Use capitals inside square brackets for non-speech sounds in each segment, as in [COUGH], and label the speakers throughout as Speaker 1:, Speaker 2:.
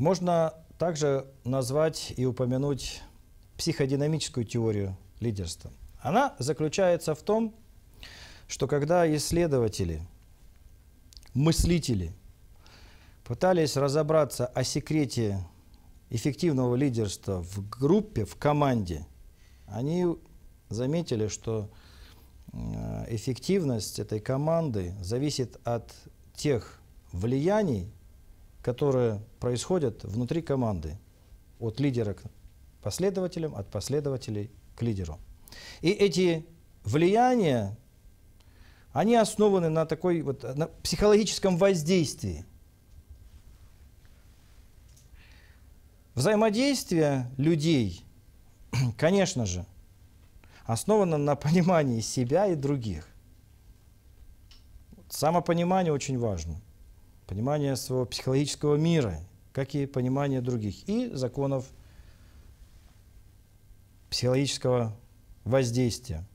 Speaker 1: Можно также назвать и упомянуть психодинамическую теорию лидерства. Она заключается в том, что когда исследователи, мыслители пытались разобраться о секрете эффективного лидерства в группе, в команде, они заметили, что э, эффективность этой команды зависит от тех влияний, которые происходят внутри команды. От лидера к последователям, от последователей к лидеру. И эти влияния, они основаны на такой вот на психологическом воздействии. Взаимодействие людей, [CLEARS THROAT] конечно же, основано на понимании себя и других. Самопонимание очень важно – понимание своего психологического мира, как и понимание других, и законов психологического воздействия.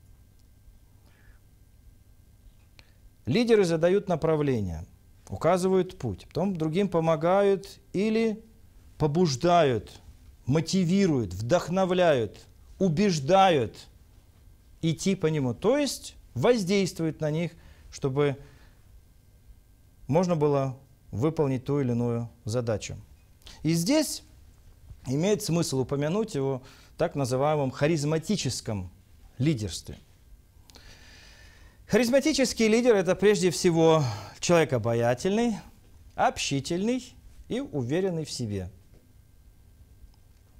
Speaker 1: Лидеры задают направление, указывают путь, потом другим помогают или побуждают, мотивируют, вдохновляют, убеждают идти по нему. То есть воздействуют на них, чтобы можно было выполнить ту или иную задачу. И здесь имеет смысл упомянуть его так называемом харизматическом лидерстве. Харизматический лидер – это прежде всего человек обаятельный, общительный и уверенный в себе.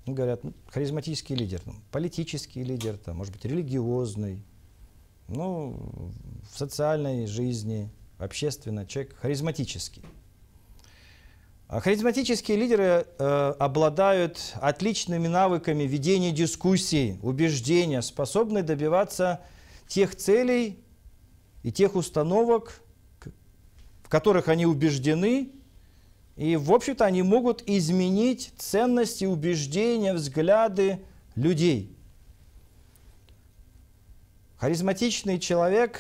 Speaker 1: Ну, говорят, ну, харизматический лидер, ну, политический лидер, там, может быть, религиозный, ну, в социальной жизни, общественно, человек харизматический. А харизматические лидеры э, обладают отличными навыками ведения дискуссий, убеждения, способны добиваться тех целей и тех установок, в которых они убеждены, и, в общем-то, они могут изменить ценности, убеждения, взгляды людей. Харизматичный человек,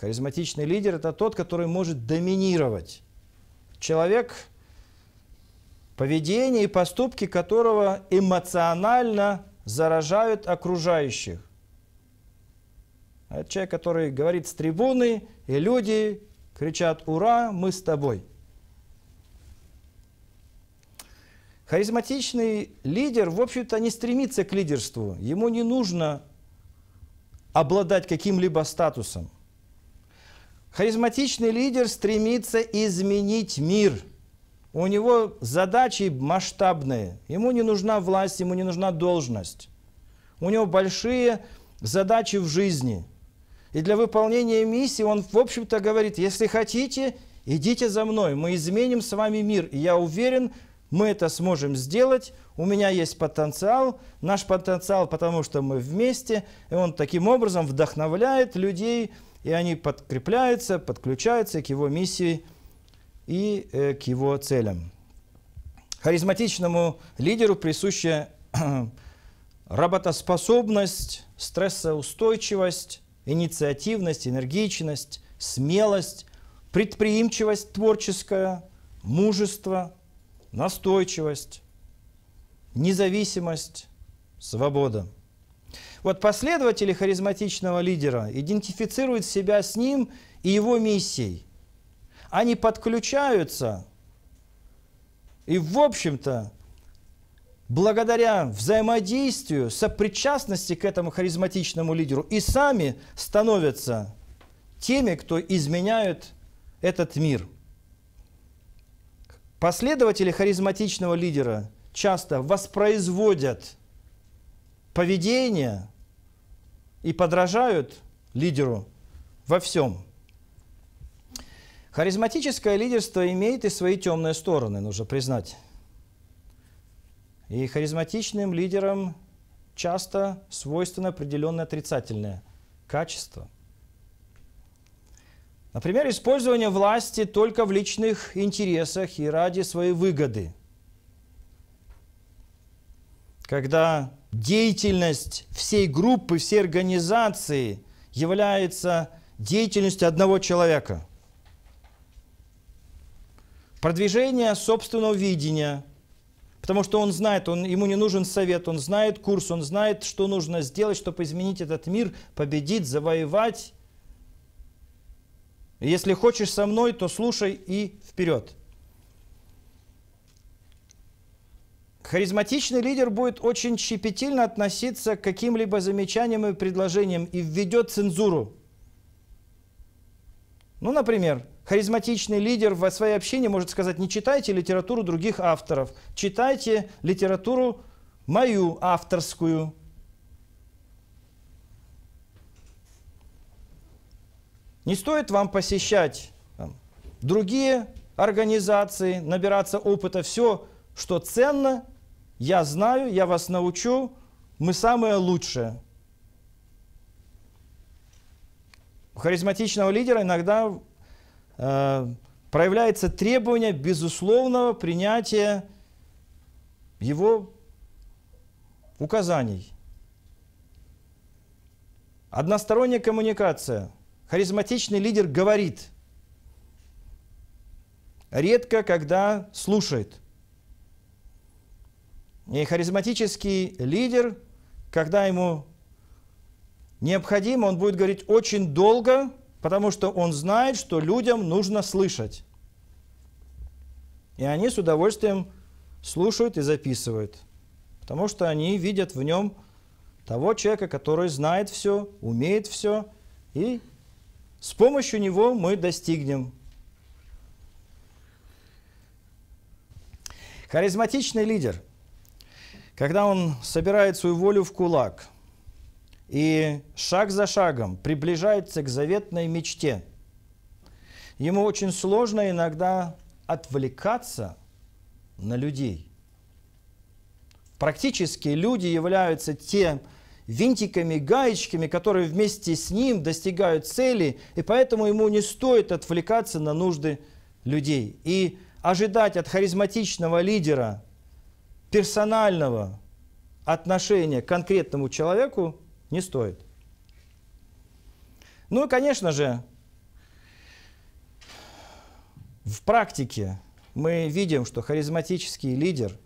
Speaker 1: харизматичный лидер – это тот, который может доминировать. Человек – поведение и поступки которого эмоционально заражают окружающих. Это человек, который говорит с трибуны, и люди кричат «Ура, мы с тобой!». Харизматичный лидер, в общем-то, не стремится к лидерству. Ему не нужно обладать каким-либо статусом. Харизматичный лидер стремится изменить мир – у него задачи масштабные. Ему не нужна власть, ему не нужна должность. У него большие задачи в жизни. И для выполнения миссии он, в общем-то, говорит, если хотите, идите за мной, мы изменим с вами мир. И я уверен, мы это сможем сделать, у меня есть потенциал, наш потенциал, потому что мы вместе, и он таким образом вдохновляет людей, и они подкрепляются, подключаются к его миссии и э, к его целям. Харизматичному лидеру присуща [CLEARS THROAT] работоспособность, стрессоустойчивость, инициативность, энергичность, смелость, предприимчивость творческая, мужество, настойчивость, независимость, свобода. Вот последователи харизматичного лидера идентифицируют себя с ним и его миссией – они подключаются, и, в общем-то, благодаря взаимодействию, сопричастности к этому харизматичному лидеру, и сами становятся теми, кто изменяют этот мир. Последователи харизматичного лидера часто воспроизводят поведение и подражают лидеру во всем – Харизматическое лидерство имеет и свои темные стороны, нужно признать. И харизматичным лидерам часто свойственно определенное отрицательное качество. Например, использование власти только в личных интересах и ради своей выгоды. Когда деятельность всей группы, всей организации является деятельностью одного человека – Продвижение собственного видения, потому что он знает, он, ему не нужен совет, он знает курс, он знает, что нужно сделать, чтобы изменить этот мир, победить, завоевать. если хочешь со мной, то слушай и вперед. Харизматичный лидер будет очень щепетильно относиться к каким-либо замечаниям и предложениям и введет цензуру. Ну, например, харизматичный лидер в своей общине может сказать, не читайте литературу других авторов, читайте литературу мою авторскую. Не стоит вам посещать там, другие организации, набираться опыта. Все, что ценно, я знаю, я вас научу, мы самое лучшее. У харизматичного лидера иногда э, проявляется требование безусловного принятия его указаний. Односторонняя коммуникация. Харизматичный лидер говорит. Редко, когда слушает. И харизматический лидер, когда ему необходимо, он будет говорить очень долго, потому что он знает, что людям нужно слышать. И они с удовольствием слушают и записывают, потому что они видят в нем того человека, который знает все, умеет все, и с помощью него мы достигнем. Харизматичный лидер, когда он собирает свою волю в кулак – и шаг за шагом приближается к заветной мечте. Ему очень сложно иногда отвлекаться на людей. Практически люди являются тем, винтиками, гаечками, которые вместе с ним достигают цели, и поэтому ему не стоит отвлекаться на нужды людей. И ожидать от харизматичного лидера персонального отношения к конкретному человеку не стоит. Ну и, конечно же, в практике мы видим, что харизматический лидер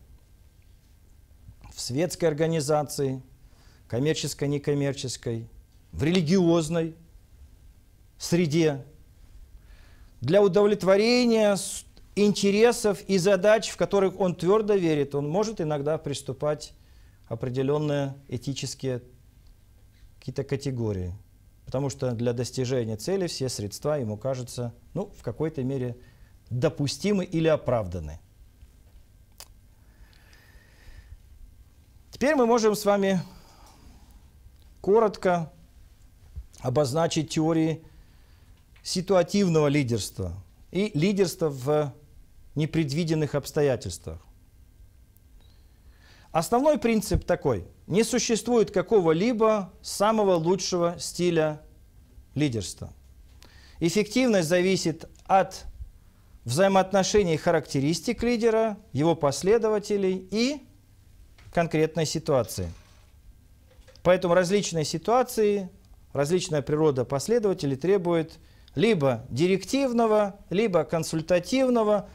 Speaker 1: в светской организации, коммерческой, некоммерческой, в религиозной среде для удовлетворения интересов и задач, в которых он твердо верит, он может иногда приступать определенные этические какие-то категории. Потому что для достижения цели все средства, ему кажутся, ну, в какой-то мере допустимы или оправданы. Теперь мы можем с вами коротко обозначить теории ситуативного лидерства и лидерства в непредвиденных обстоятельствах. Основной принцип такой. Не существует какого-либо самого лучшего стиля лидерства. Эффективность зависит от взаимоотношений характеристик лидера, его последователей и конкретной ситуации. Поэтому различные ситуации, различная природа последователей требует либо директивного, либо консультативного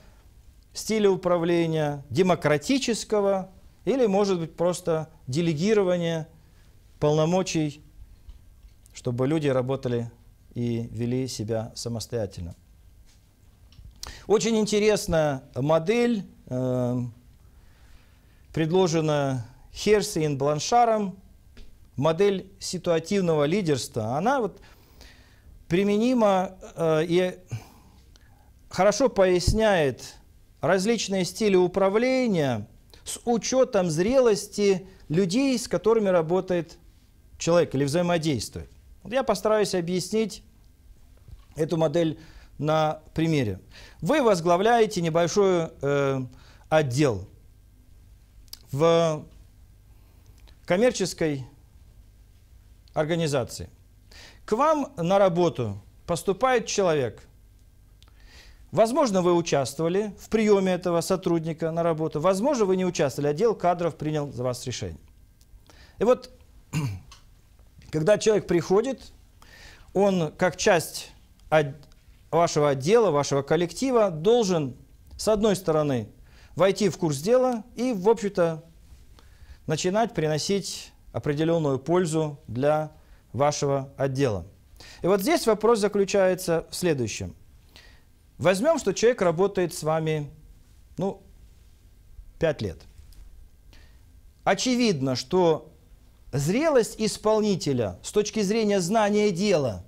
Speaker 1: стиля управления, демократического или, может быть, просто делегирование полномочий, чтобы люди работали и вели себя самостоятельно. Очень интересная модель, э, предложена Херсиен Бланшаром, модель ситуативного лидерства. Она вот применима э, и хорошо поясняет различные стили управления – с учетом зрелости людей, с которыми работает человек или взаимодействует. Вот я постараюсь объяснить эту модель на примере. Вы возглавляете небольшой э, отдел в коммерческой организации. К вам на работу поступает человек – Возможно, вы участвовали в приеме этого сотрудника на работу. Возможно, вы не участвовали. А отдел кадров принял за вас решение. И вот, [CLEARS THROAT] когда человек приходит, он как часть вашего отдела, вашего коллектива должен, с одной стороны, войти в курс дела и, в общем-то, начинать приносить определенную пользу для вашего отдела. И вот здесь вопрос заключается в следующем – Возьмем, что человек работает с вами, ну, 5 лет. Очевидно, что зрелость исполнителя с точки зрения знания дела,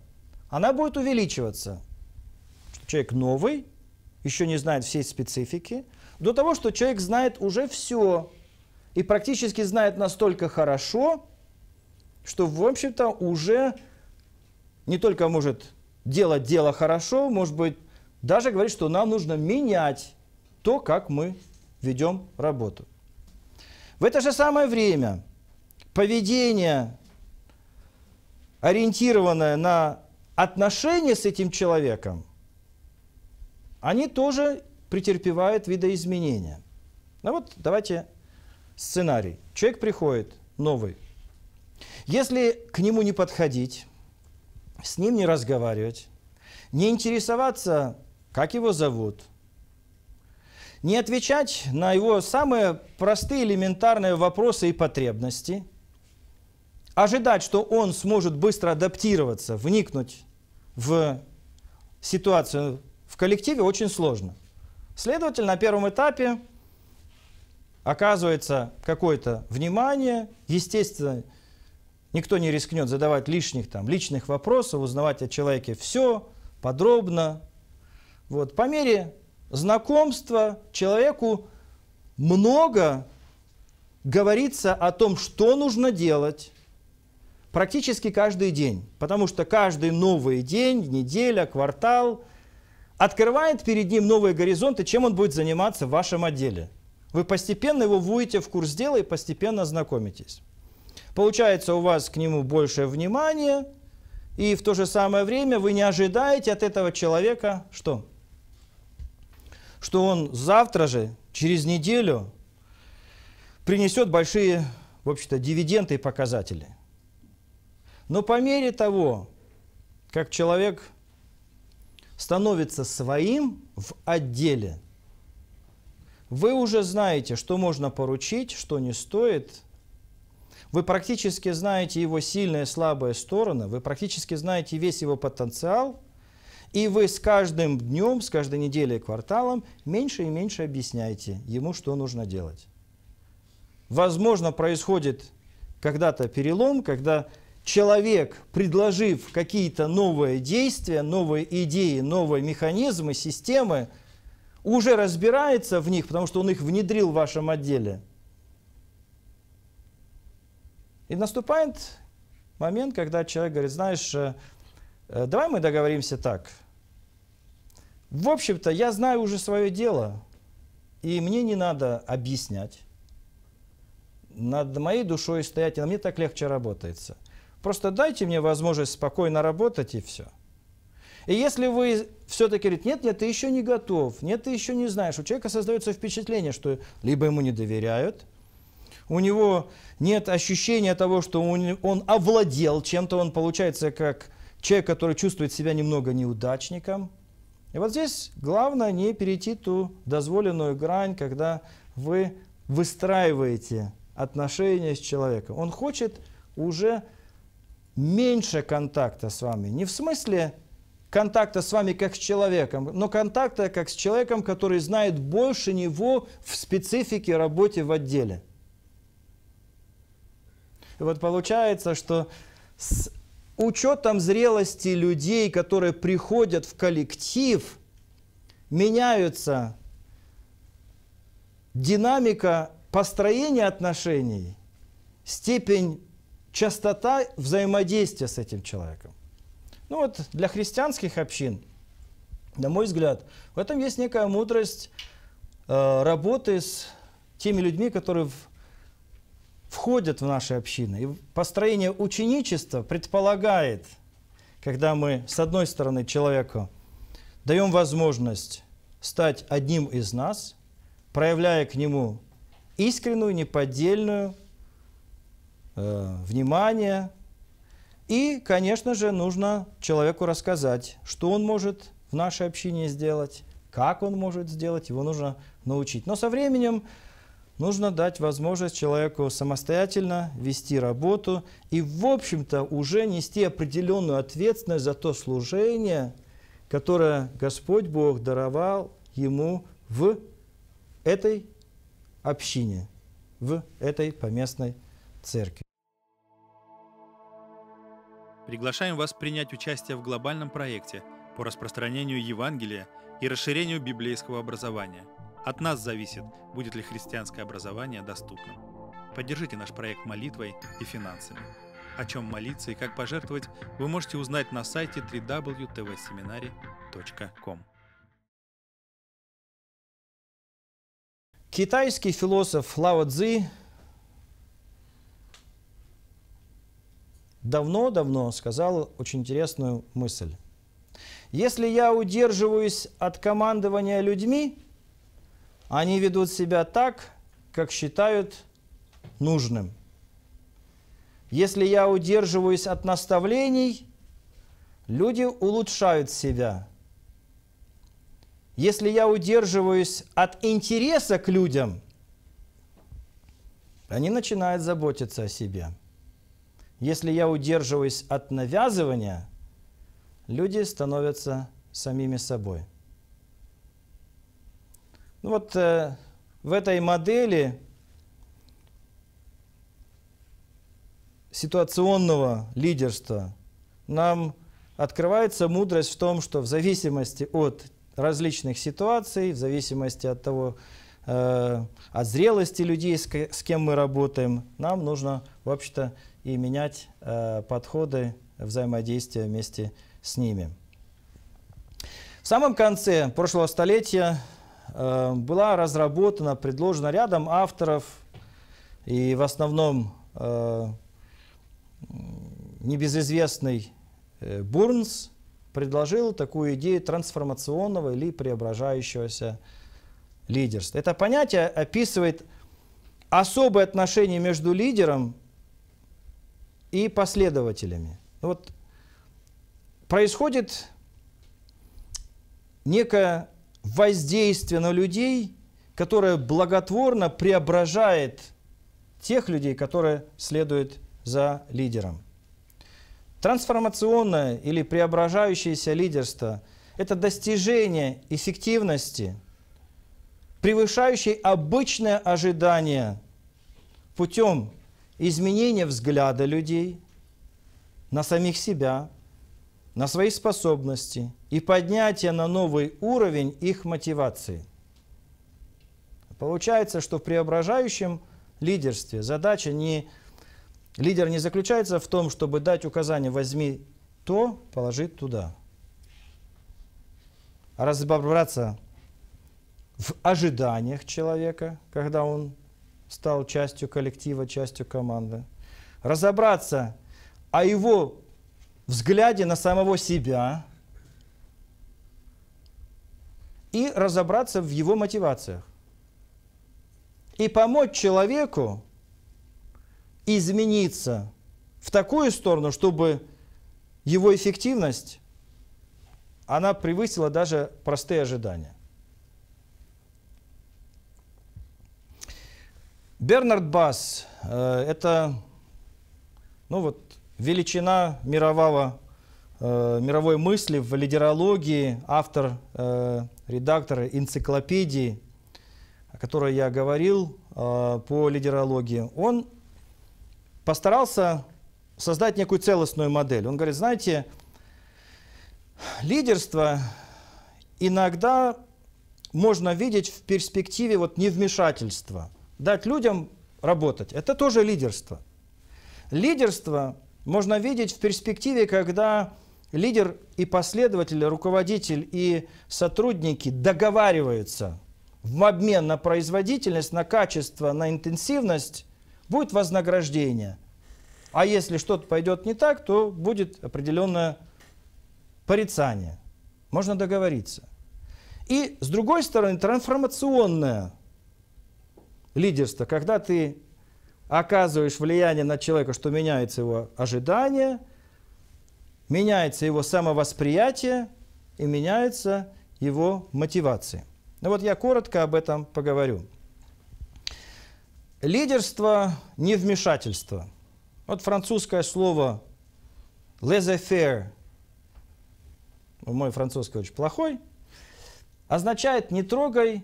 Speaker 1: она будет увеличиваться. Человек новый, еще не знает всей специфики, до того, что человек знает уже все и практически знает настолько хорошо, что, в общем-то, уже не только может делать дело хорошо, может быть, даже говорит, что нам нужно менять то, как мы ведем работу. В это же самое время поведение, ориентированное на отношения с этим человеком, они тоже претерпевают видоизменения. Ну вот давайте сценарий. Человек приходит новый. Если к нему не подходить, с ним не разговаривать, не интересоваться как его зовут. Не отвечать на его самые простые элементарные вопросы и потребности. Ожидать, что он сможет быстро адаптироваться, вникнуть в ситуацию в коллективе очень сложно. Следовательно, на первом этапе оказывается какое-то внимание, естественно, никто не рискнет задавать лишних там личных вопросов, узнавать о человеке все подробно, вот, по мере знакомства человеку много говорится о том, что нужно делать, практически каждый день, потому что каждый новый день, неделя, квартал открывает перед ним новые горизонты, чем он будет заниматься в вашем отделе. Вы постепенно его вводите в курс дела и постепенно знакомитесь. Получается, у вас к нему больше внимания, и в то же самое время вы не ожидаете от этого человека что? что он завтра же, через неделю, принесет большие, в общем-то, дивиденды и показатели. Но по мере того, как человек становится своим в отделе, вы уже знаете, что можно поручить, что не стоит. Вы практически знаете его сильные и слабые стороны, вы практически знаете весь его потенциал – и вы с каждым днем, с каждой неделей, кварталом меньше и меньше объясняете ему, что нужно делать. Возможно, происходит когда-то перелом, когда человек, предложив какие-то новые действия, новые идеи, новые механизмы, системы, уже разбирается в них, потому что он их внедрил в вашем отделе. И наступает момент, когда человек говорит, знаешь, э, Э, давай мы договоримся так. В общем-то, я знаю уже свое дело, и мне не надо объяснять. Над моей душой стоять, а мне так легче работается. Просто дайте мне возможность спокойно работать, и все. И если вы все-таки говорите, нет, нет, ты еще не готов, нет, ты еще не знаешь, у человека создается впечатление, что либо ему не доверяют, у него нет ощущения того, что он овладел чем-то, он получается как человек, который чувствует себя немного неудачником. И вот здесь главное не перейти ту дозволенную грань, когда вы выстраиваете отношения с человеком. Он хочет уже меньше контакта с вами. Не в смысле контакта с вами как с человеком, но контакта как с человеком, который знает больше него в специфике работе в отделе. И вот получается, что с учетом зрелости людей, которые приходят в коллектив, меняются динамика построения отношений, степень частота взаимодействия с этим человеком. Ну вот для христианских общин, на мой взгляд, в этом есть некая мудрость э, работы с теми людьми, которые в входят в наши общины. И построение ученичества предполагает, когда мы, с одной стороны, человеку даем возможность стать одним из нас, проявляя к нему искреннюю, неподдельную э, внимание. И, конечно же, нужно человеку рассказать, что он может в нашей общине сделать, как он может сделать, его нужно научить. Но со временем нужно дать возможность человеку самостоятельно вести работу и, в общем-то, уже нести определенную ответственность за то служение, которое Господь Бог даровал ему в этой общине, в этой поместной церкви. Приглашаем вас принять участие в глобальном проекте по распространению Евангелия и расширению библейского образования – от нас зависит, будет ли христианское образование доступным. Поддержите наш проект молитвой и финансами. О чем молиться и как пожертвовать, вы можете узнать на сайте www.tvseminary.com. Китайский философ Лао Цзи давно-давно сказал очень интересную мысль. Если я удерживаюсь от командования людьми, они ведут себя так, как считают нужным. Если я удерживаюсь от наставлений, люди улучшают себя. Если я удерживаюсь от интереса к людям, они начинают заботиться о себе. Если я удерживаюсь от навязывания, люди становятся самими собой. Ну вот э, в этой модели ситуационного лидерства нам открывается мудрость в том, что в зависимости от различных ситуаций, в зависимости от того, э, от зрелости людей, с, с кем мы работаем, нам нужно, в общем то и менять э, подходы взаимодействия вместе с ними. В самом конце прошлого столетия Э, была разработана, предложена рядом авторов, и в основном э, небезызвестный э, Бурнс предложил такую идею трансформационного или преображающегося лидерства. Это понятие описывает особые отношения между лидером и последователями. Вот происходит некое воздействие на людей, которое благотворно преображает тех людей, которые следуют за лидером. Трансформационное или преображающееся лидерство – это достижение эффективности, превышающей обычное ожидание путем изменения взгляда людей на самих себя, на свои способности и поднятие на новый уровень их мотивации. Получается, что в преображающем лидерстве задача не... Лидер не заключается в том, чтобы дать указание «возьми то, положи туда». А разобраться в ожиданиях человека, когда он стал частью коллектива, частью команды. Разобраться о его взгляде на самого себя и разобраться в его мотивациях. И помочь человеку измениться в такую сторону, чтобы его эффективность, она превысила даже простые ожидания. Бернард Басс э, – это ну вот, величина мирового, э, мировой мысли в лидерологии, автор, э, редактор энциклопедии, о которой я говорил э, по лидерологии, он постарался создать некую целостную модель. Он говорит, знаете, лидерство иногда можно видеть в перспективе вот невмешательства. Дать людям работать – это тоже лидерство. Лидерство можно видеть в перспективе, когда лидер и последователь, руководитель и сотрудники договариваются в обмен на производительность, на качество, на интенсивность, будет вознаграждение. А если что-то пойдет не так, то будет определенное порицание. Можно договориться. И с другой стороны, трансформационное лидерство, когда ты оказываешь влияние на человека, что меняется его ожидание, меняется его самовосприятие и меняется его мотивация. Ну вот я коротко об этом поговорю. Лидерство – невмешательство. Вот французское слово «laissez-faire» ну, мой французский очень плохой, означает «не трогай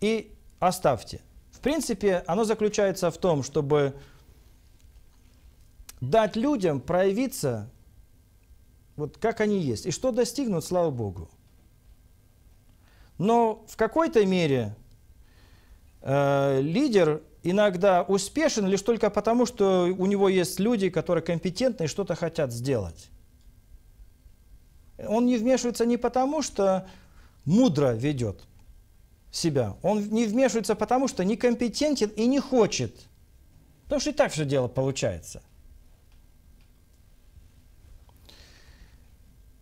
Speaker 1: и оставьте». В принципе, оно заключается в том, чтобы дать людям проявиться, вот как они есть, и что достигнут, слава Богу. Но в какой-то мере э, лидер иногда успешен лишь только потому, что у него есть люди, которые компетентны и что-то хотят сделать. Он не вмешивается не потому, что мудро ведет, себя. Он не вмешивается потому, что некомпетентен и не хочет. Потому что и так все дело получается.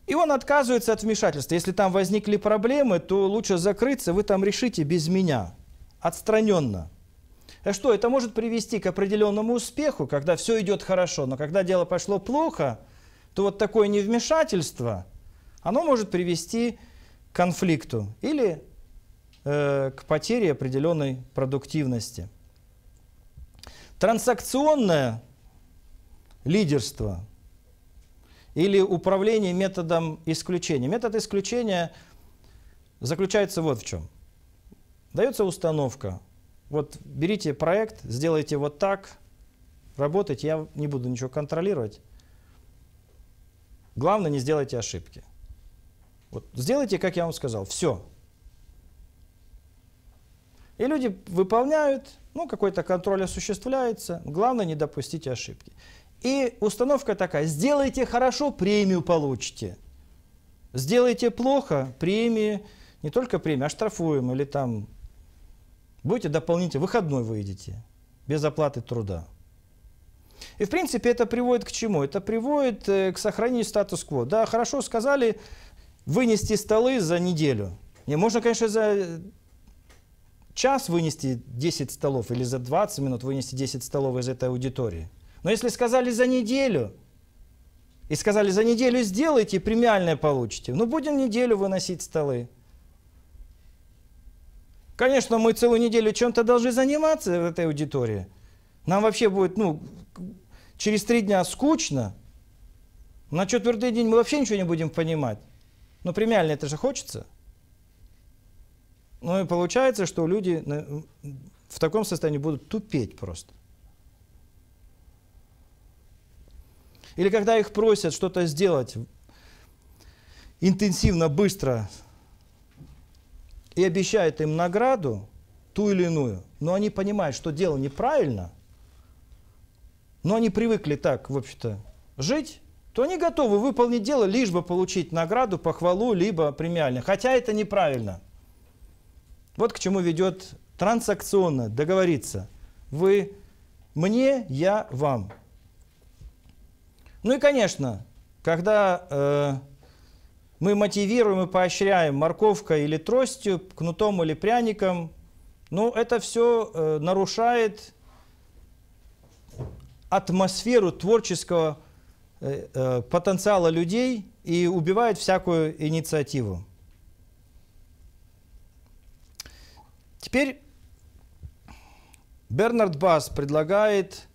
Speaker 1: И он отказывается от вмешательства. Если там возникли проблемы, то лучше закрыться, вы там решите без меня, отстраненно. А что, это может привести к определенному успеху, когда все идет хорошо, но когда дело пошло плохо, то вот такое невмешательство, оно может привести к конфликту или Э, к потере определенной продуктивности. трансакционное лидерство или управление методом исключения. Метод исключения заключается вот в чем. Дается установка. Вот берите проект, сделайте вот так, работайте, я не буду ничего контролировать. Главное, не сделайте ошибки. Вот сделайте, как я вам сказал, все. И люди выполняют, ну, какой-то контроль осуществляется. Главное, не допустить ошибки. И установка такая, сделайте хорошо, премию получите. Сделайте плохо, премии, не только премии, а штрафуем или там будете дополнительно, выходной выйдете, без оплаты труда. И, в принципе, это приводит к чему? Это приводит э, к сохранению статус-кво. Да, хорошо сказали, вынести столы за неделю. Не, можно, конечно, за час вынести 10 столов или за 20 минут вынести 10 столов из этой аудитории. Но если сказали за неделю, и сказали, за неделю сделайте, премиальное получите. Ну, будем неделю выносить столы. Конечно, мы целую неделю чем-то должны заниматься в этой аудитории. Нам вообще будет, ну, через три дня скучно. На четвертый день мы вообще ничего не будем понимать. Но премиально это же хочется. Ну и получается, что люди в таком состоянии будут тупеть просто. Или когда их просят что-то сделать интенсивно, быстро, и обещают им награду, ту или иную, но они понимают, что дело неправильно, но они привыкли так, в общем-то, жить, то они готовы выполнить дело, лишь бы получить награду, похвалу, либо премиально. Хотя это неправильно. Вот к чему ведет трансакционно договориться. Вы мне, я вам. Ну и, конечно, когда э, мы мотивируем и поощряем морковкой или тростью, кнутом или пряником, ну это все э, нарушает атмосферу творческого э, э, потенциала людей и убивает всякую инициативу. Теперь Бернард Бас предлагает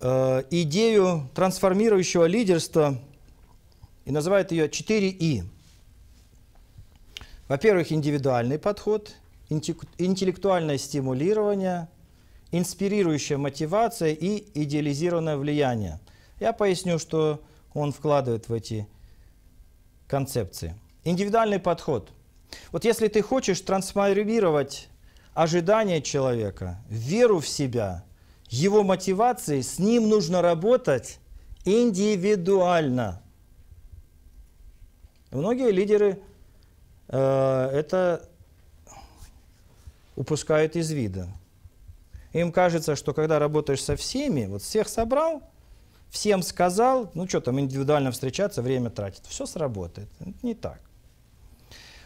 Speaker 1: э, идею трансформирующего лидерства и называет ее 4И. Во-первых, индивидуальный подход, интеллектуальное стимулирование, инспирирующая мотивация и идеализированное влияние. Я поясню, что он вкладывает в эти концепции. Индивидуальный подход. Вот если ты хочешь трансформировать ожидания человека, веру в себя, его мотивации, с ним нужно работать индивидуально. Многие лидеры э, это упускают из вида. Им кажется, что когда работаешь со всеми, вот всех собрал, всем сказал, ну что там индивидуально встречаться, время тратит, все сработает. Это не так.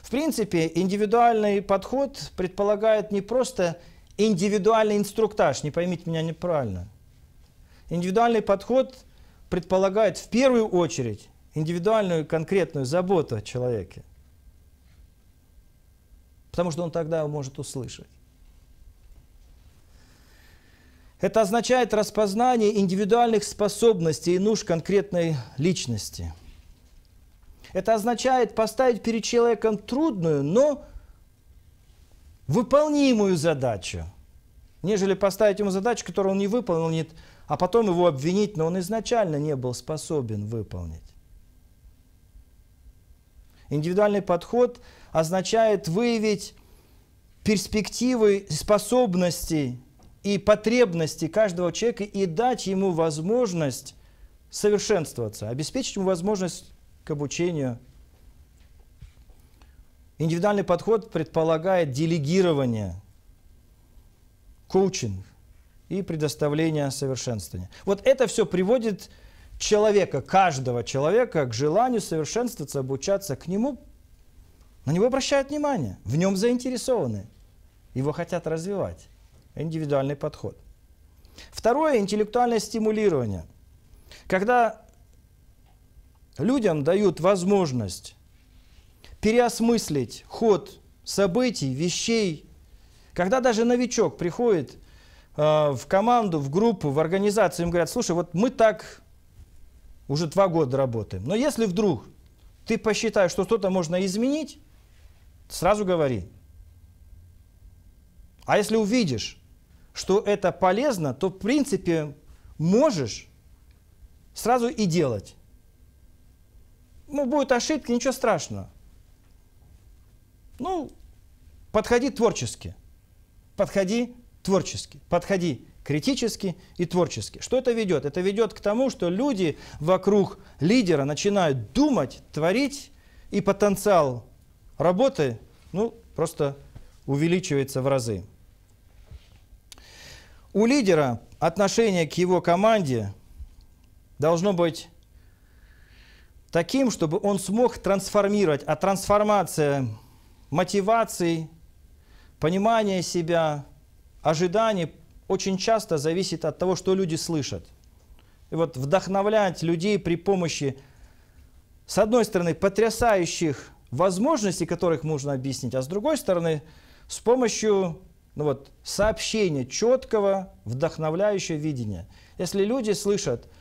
Speaker 1: В принципе, индивидуальный подход предполагает не просто индивидуальный инструктаж, не поймите меня неправильно. Индивидуальный подход предполагает в первую очередь индивидуальную конкретную заботу о человеке. Потому что он тогда может услышать. Это означает распознание индивидуальных способностей и нужд конкретной личности – это означает поставить перед человеком трудную, но выполнимую задачу, нежели поставить ему задачу, которую он не выполнит, а потом его обвинить, но он изначально не был способен выполнить. Индивидуальный подход означает выявить перспективы способности и потребности каждого человека и дать ему возможность совершенствоваться, обеспечить ему возможность к обучению. Индивидуальный подход предполагает делегирование, коучинг и предоставление совершенствования. Вот это все приводит человека, каждого человека к желанию совершенствоваться, обучаться. К нему, на него обращают внимание, в нем заинтересованы, его хотят развивать. Индивидуальный подход. Второе – интеллектуальное стимулирование. Когда людям дают возможность переосмыслить ход событий, вещей. Когда даже новичок приходит э, в команду, в группу, в организацию, им говорят, слушай, вот мы так уже два года работаем. Но если вдруг ты посчитаешь, что что-то можно изменить, сразу говори. А если увидишь, что это полезно, то в принципе можешь сразу и делать ну, будут ошибки, ничего страшного. Ну, подходи творчески. Подходи творчески. Подходи критически и творчески. Что это ведет? Это ведет к тому, что люди вокруг лидера начинают думать, творить, и потенциал работы ну, просто увеличивается в разы. У лидера отношение к его команде должно быть таким, чтобы он смог трансформировать. А трансформация мотиваций, понимания себя, ожиданий очень часто зависит от того, что люди слышат. И вот вдохновлять людей при помощи, с одной стороны, потрясающих возможностей, которых можно объяснить, а с другой стороны, с помощью ну вот, сообщения четкого, вдохновляющего видения. Если люди слышат –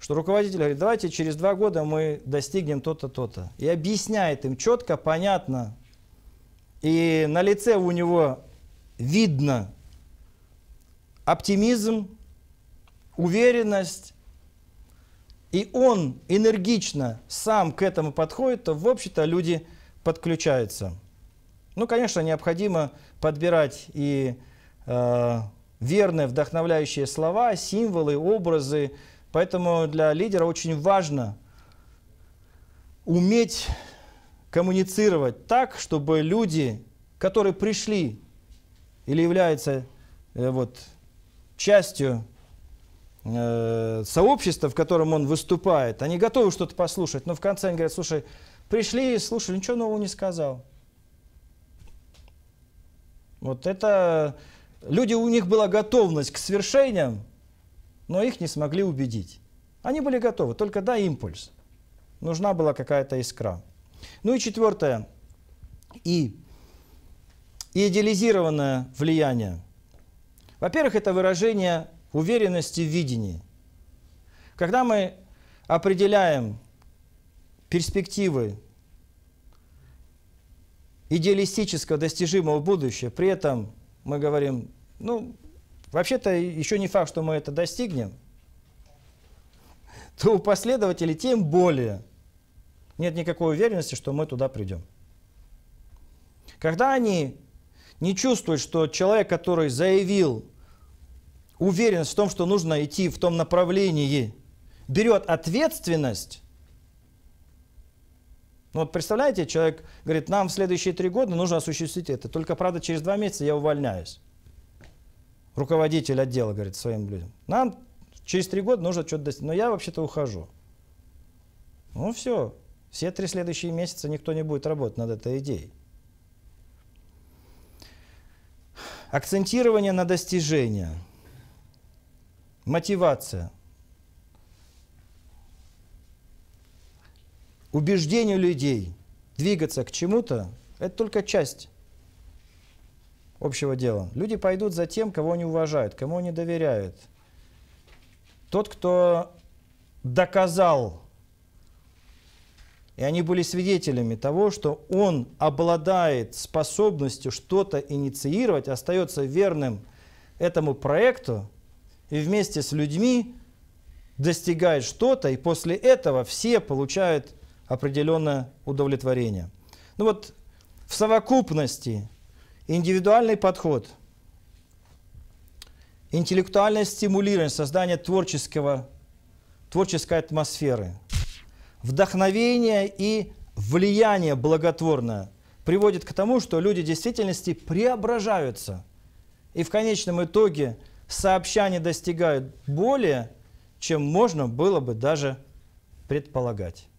Speaker 1: что руководитель говорит, давайте через два года мы достигнем то-то, то-то. И объясняет им четко, понятно. И на лице у него видно оптимизм, уверенность. И он энергично сам к этому подходит, то, в общем-то, люди подключаются. Ну, конечно, необходимо подбирать и э, верные, вдохновляющие слова, символы, образы, Поэтому для лидера очень важно уметь коммуницировать так, чтобы люди, которые пришли или являются э, вот, частью э, сообщества, в котором он выступает, они готовы что-то послушать, но в конце они говорят, слушай, пришли и слушали, ничего нового не сказал. Вот это... Люди, у них была готовность к свершениям, но их не смогли убедить. Они были готовы, только дай импульс. Нужна была какая-то искра. Ну и четвертое, и, и идеализированное влияние. Во-первых, это выражение уверенности в видении. Когда мы определяем перспективы идеалистического достижимого будущего, при этом мы говорим, ну, Вообще-то еще не факт, что мы это достигнем, то у последователей тем более нет никакой уверенности, что мы туда придем. Когда они не чувствуют, что человек, который заявил уверенность в том, что нужно идти в том направлении, берет ответственность, ну вот представляете, человек говорит, нам в следующие три года нужно осуществить это, только, правда, через два месяца я увольняюсь руководитель отдела говорит своим людям, нам через три года нужно что-то достичь, но я вообще-то ухожу. Ну все, все три следующие месяца никто не будет работать над этой идеей. Акцентирование на достижения, Мотивация. Убеждение людей двигаться к чему-то – это только часть общего дела. Люди пойдут за тем, кого они уважают, кому они доверяют. Тот, кто доказал, и они были свидетелями того, что он обладает способностью что-то инициировать, остается верным этому проекту и вместе с людьми достигает что-то, и после этого все получают определенное удовлетворение. Ну вот в совокупности Индивидуальный подход, интеллектуальное стимулирование, создание творческого, творческой атмосферы, вдохновение и влияние благотворное приводит к тому, что люди в действительности преображаются. И в конечном итоге сообща достигают более, чем можно было бы даже предполагать.